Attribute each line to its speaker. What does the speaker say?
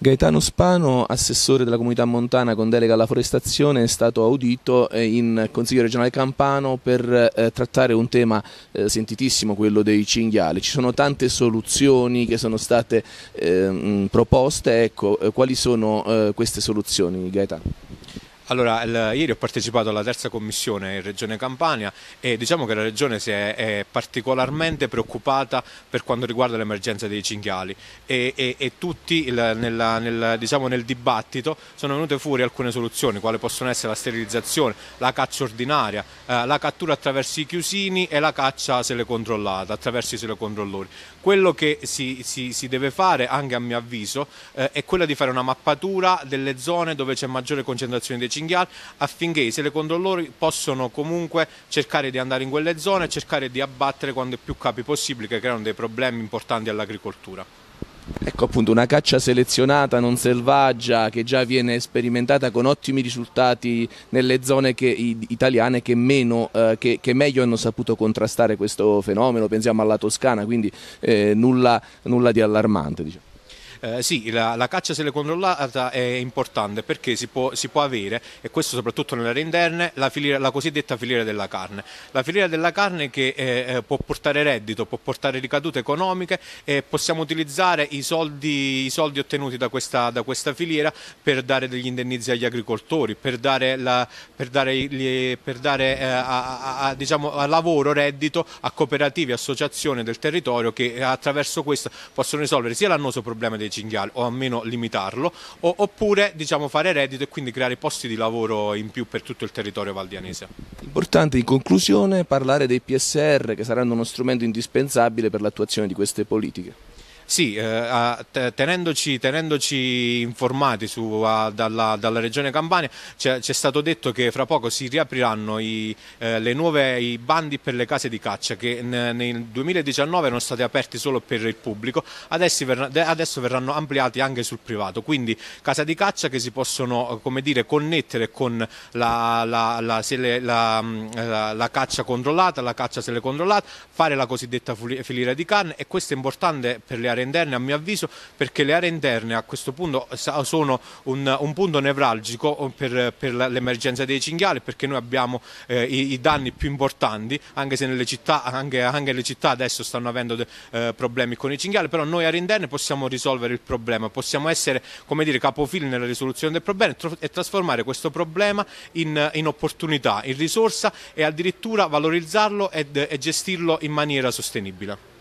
Speaker 1: Gaetano Spano, assessore della comunità montana con delega alla forestazione, è stato audito eh, in Consiglio regionale campano per eh, trattare un tema eh, sentitissimo, quello dei cinghiali. Ci sono tante soluzioni che sono state eh, proposte, ecco, eh, quali sono eh, queste soluzioni Gaetano?
Speaker 2: Allora, il, ieri ho partecipato alla terza commissione in Regione Campania e diciamo che la Regione si è, è particolarmente preoccupata per quanto riguarda l'emergenza dei cinghiali e, e, e tutti il, nella, nel, diciamo, nel, dibattito sono venute fuori alcune soluzioni, quali possono essere la sterilizzazione, la caccia ordinaria, eh, la cattura attraverso i chiusini e la caccia se le controllata, attraverso i controllori. Quello che si, si, si, deve fare, anche a mio avviso, eh, è quella di fare una mappatura delle zone dove c'è maggiore concentrazione dei cinghiali cinghiali affinché i telecontrollori possano comunque cercare di andare in quelle zone e cercare di abbattere quando più capi possibile che creano dei problemi importanti all'agricoltura.
Speaker 1: Ecco appunto una caccia selezionata, non selvaggia, che già viene sperimentata con ottimi risultati nelle zone che, italiane che, meno, eh, che, che, meglio hanno saputo contrastare questo fenomeno, pensiamo alla Toscana, quindi eh, nulla, nulla, di allarmante. Diciamo.
Speaker 2: Eh, sì, la, la, caccia se l'è controllata è importante perché si può, si può, avere, e questo soprattutto nelle aree interne, la, filiera, la, cosiddetta filiera della carne. La filiera della carne che eh, eh può portare reddito, può portare ricadute economiche e possiamo utilizzare i soldi, i soldi ottenuti da questa, da questa, filiera per dare degli indennizi agli agricoltori, per dare, la, per dare, per dare eh, a, a, diciamo, a lavoro, reddito a cooperative, associazioni del territorio che attraverso questo possono risolvere sia l'annoso problema dei il cinghiale o almeno limitarlo o, oppure diciamo, fare reddito e quindi creare posti di lavoro in più per tutto il territorio valdianese.
Speaker 1: Importante in conclusione parlare dei PSR che saranno uno strumento indispensabile per l'attuazione di queste politiche.
Speaker 2: Sì, eh, tenendoci, tenendoci, informati su, a, dalla, dalla, Regione Campania c'è stato detto che fra poco si riapriranno i, eh, nuove, i bandi per le case di caccia che nel 2019 erano stati aperti solo per il pubblico, adesso, ver adesso verranno ampliati anche sul privato, quindi case di caccia che si possono dire, connettere con la, la, la, le, mm, eh, la, caccia controllata, la caccia se controllata, fare la cosiddetta filiera di carne e questo è importante per le aree aree interne a mio avviso perché le aree interne a questo punto sono un, un punto nevralgico oh, per, per l'emergenza dei cinghiali perché noi abbiamo eh, i, i, danni più importanti anche se nelle città, anche, anche le città adesso stanno avendo de, eh, problemi con i cinghiali però noi aree interne possiamo risolvere il problema possiamo essere come dire capofili nella risoluzione del problema e, tr e trasformare questo problema in, in, opportunità in risorsa e addirittura valorizzarlo ed, e gestirlo in maniera sostenibile.